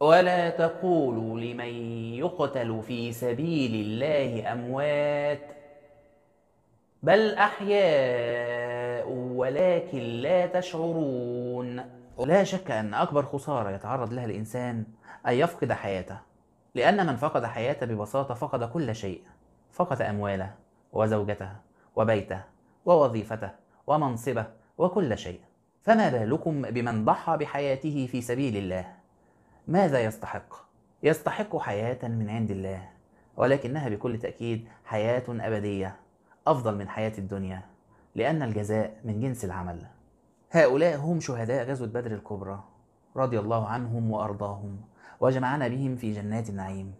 ولا تقولوا لمن يقتل في سبيل الله أموات بل أحياء ولكن لا تشعرون لا شك أن أكبر خسارة يتعرض لها الإنسان أن يفقد حياته لأن من فقد حياته ببساطة فقد كل شيء فقد أمواله وزوجته وبيته ووظيفته ومنصبه وكل شيء فما بالكم بمن ضحى بحياته في سبيل الله ماذا يستحق؟ يستحق حياة من عند الله ولكنها بكل تأكيد حياة أبدية أفضل من حياة الدنيا لأن الجزاء من جنس العمل هؤلاء هم شهداء غزوة بدر الكبرى رضي الله عنهم وأرضاهم وجمعنا بهم في جنات النعيم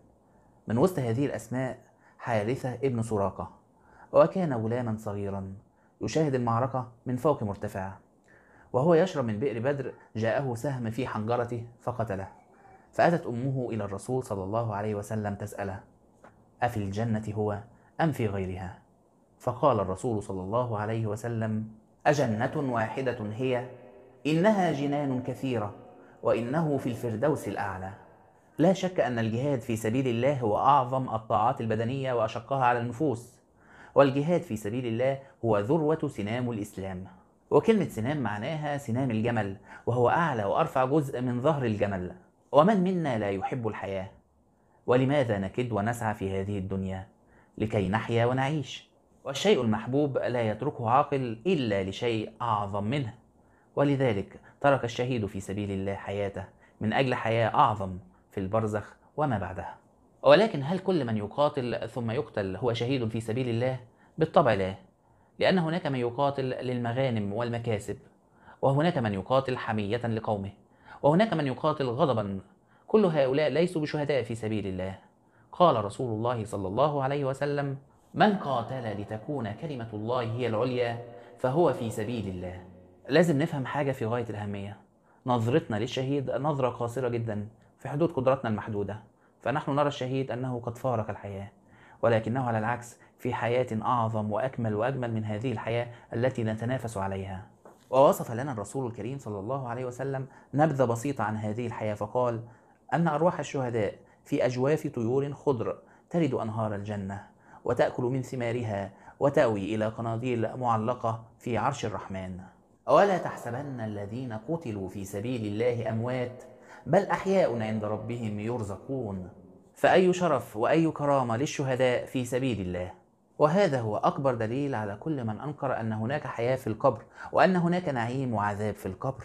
من وسط هذه الأسماء حارثة ابن سراقة وكان غلاما صغيرا يشاهد المعركة من فوق مرتفع وهو يشرب من بئر بدر جاءه سهم في حنجرته فقتله فأتت أمه إلى الرسول صلى الله عليه وسلم تسأله أفي الجنة هو أم في غيرها؟ فقال الرسول صلى الله عليه وسلم أجنة واحدة هي إنها جنان كثيرة وإنه في الفردوس الأعلى لا شك أن الجهاد في سبيل الله هو أعظم الطاعات البدنية وأشقها على النفوس والجهاد في سبيل الله هو ذروة سنام الإسلام وكلمة سنام معناها سنام الجمل وهو أعلى وأرفع جزء من ظهر الجمل ومن منا لا يحب الحياة ولماذا نكد ونسعى في هذه الدنيا لكي نحيا ونعيش والشيء المحبوب لا يتركه عاقل إلا لشيء أعظم منه ولذلك ترك الشهيد في سبيل الله حياته من أجل حياة أعظم في البرزخ وما بعدها ولكن هل كل من يقاتل ثم يقتل هو شهيد في سبيل الله؟ بالطبع لا لأن هناك من يقاتل للمغانم والمكاسب وهناك من يقاتل حمية لقومه وهناك من يقاتل غضبا كل هؤلاء ليسوا بشهداء في سبيل الله قال رسول الله صلى الله عليه وسلم من قاتل لتكون كلمة الله هي العليا فهو في سبيل الله لازم نفهم حاجة في غاية الأهمية نظرتنا للشهيد نظرة قاصرة جدا في حدود قدراتنا المحدودة فنحن نرى الشهيد أنه قد فارق الحياة ولكنه على العكس في حياة أعظم وأكمل وأجمل من هذه الحياة التي نتنافس عليها ووصف لنا الرسول الكريم صلى الله عليه وسلم نبذة بسيطة عن هذه الحياة فقال أن أرواح الشهداء في أجواف طيور خضر ترد أنهار الجنة وتأكل من ثمارها وتأوي إلى قناديل معلقة في عرش الرحمن ولا تحسبن الذين قتلوا في سبيل الله أموات بل أحياء عند ربهم يرزقون فأي شرف وأي كرامة للشهداء في سبيل الله وهذا هو أكبر دليل على كل من أنكر أن هناك حياة في القبر وأن هناك نعيم وعذاب في القبر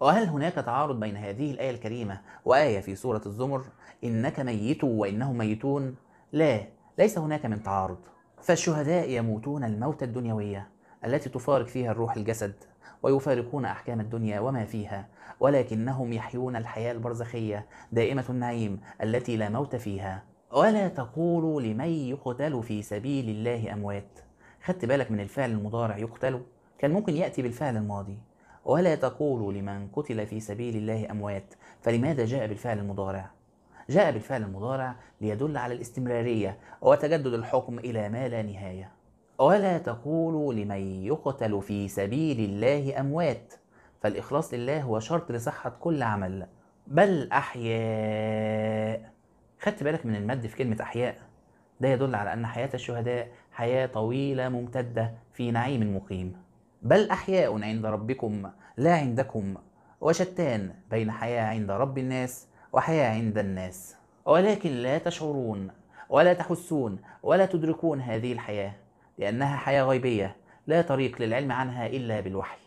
وهل هناك تعارض بين هذه الآية الكريمة وآية في سورة الزمر إنك ميت وإنهم ميتون؟ لا ليس هناك من تعارض فالشهداء يموتون الموت الدنيوية التي تفارق فيها الروح الجسد ويفارقون أحكام الدنيا وما فيها ولكنهم يحيون الحياة البرزخية دائمة النعيم التي لا موت فيها ولا تقولوا لمن يقتل في سبيل الله أموات خدت بالك من الفعل المضارع يقتل كان ممكن يأتي بالفعل الماضي ولا تقولوا لمن قتل في سبيل الله أموات فلماذا جاء بالفعل المضارع؟ جاء بالفعل المضارع ليدل على الاستمرارية وتجدد الحكم إلى ما لا نهاية ولا تقولوا لمن يقتل في سبيل الله أموات فالإخلاص لله هو شرط لصحة كل عمل بل أحياء خدت بالك من المد في كلمة أحياء ده يدل على أن حياة الشهداء حياة طويلة ممتدة في نعيم مقيم بل أحياء عند ربكم لا عندكم وشتان بين حياة عند رب الناس وحياة عند الناس ولكن لا تشعرون ولا تحسون ولا تدركون هذه الحياة لأنها حياة غيبية لا طريق للعلم عنها إلا بالوحي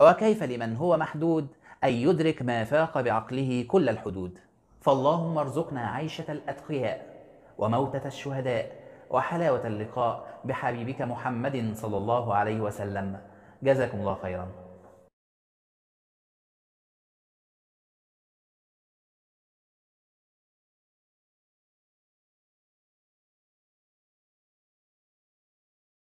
وكيف لمن هو محدود أن يدرك ما فاق بعقله كل الحدود فاللهم ارزقنا عيشة الأتقياء وموتة الشهداء وحلاوة اللقاء بحبيبك محمد صلى الله عليه وسلم جزاكم الله خيراً